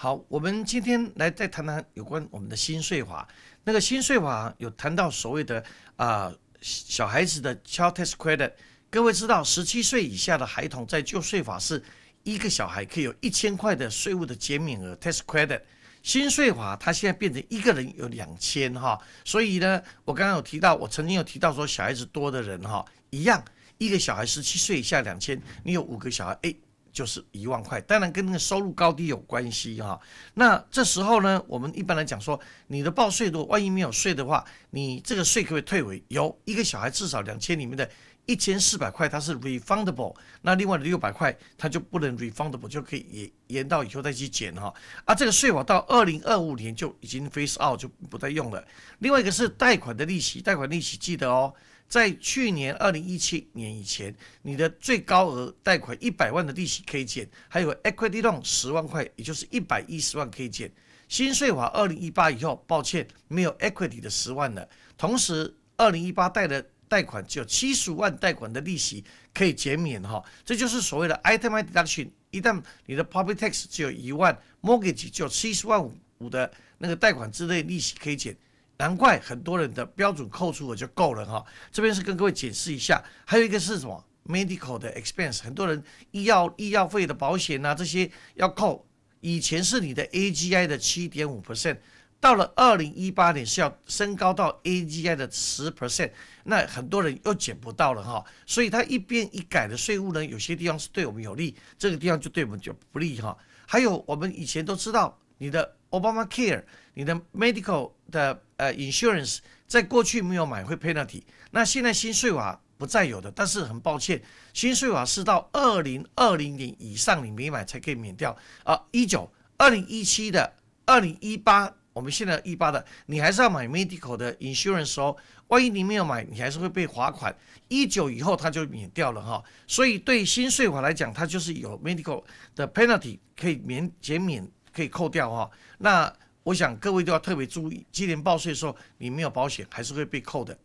好，我们今天来再谈谈有关我们的新税法。那个新税法有谈到所谓的啊小孩子的 Child Tax Credit。各位知道，十七岁以下的孩童在旧税法是一个小孩可以有一千块的税务的减免额 Tax Credit。新税法它现在变成一个人有两千哈。所以呢，我刚刚有提到，我曾经有提到说小孩子多的人哈，一样一个小孩十七岁以下两千，你有五个小孩哎。就是一万块，当然跟那个收入高低有关系哈。那这时候呢，我们一般来讲说，你的报税果万一没有税的话，你这个税可以退回。有一个小孩至少两千里面的一千四百块，它是 refundable，那另外的六百块，它就不能 refundable，就可以延延到以后再去减哈。啊，这个税法到二零二五年就已经 f a c e out，就不再用了。另外一个是贷款的利息，贷款利息记得哦。在去年二零一七年以前，你的最高额贷款一百万的利息可以减，还有 equity loan 十万块，也就是一百一十万可以减。新税法二零一八以后，抱歉，没有 equity 的十万了。同时，二零一八贷的贷款只有七十五万贷款的利息可以减免哈。这就是所谓的 itemized e d u c t i o n 一旦你的 property tax 只有一万，mortgage 只有七十万五的，那个贷款之类利息可以减。难怪很多人的标准扣除额就够了哈。这边是跟各位解释一下，还有一个是什么 medical 的 expense，很多人医药医药费的保险呐这些要扣，以前是你的 AGI 的七点五 percent，到了二零一八年是要升高到 AGI 的十 percent，那很多人又减不到了哈。所以它一变一改的税务呢，有些地方是对我们有利，这个地方就对我们就不利哈。还有我们以前都知道。你的 Obamacare，你的 medical 的呃 insurance，在过去没有买会 penalty，那现在新税法不再有的，但是很抱歉，新税法是到二零二零年以上你没买才可以免掉啊。一九二零一七的二零一八，我们现在一八的，你还是要买 medical 的 insurance 哦。万一你没有买，你还是会被罚款。一九以后它就免掉了哈，所以对新税法来讲，它就是有 medical 的 penalty 可以免减免。可以扣掉哈，那我想各位都要特别注意，今年报税的时候，你没有保险还是会被扣的。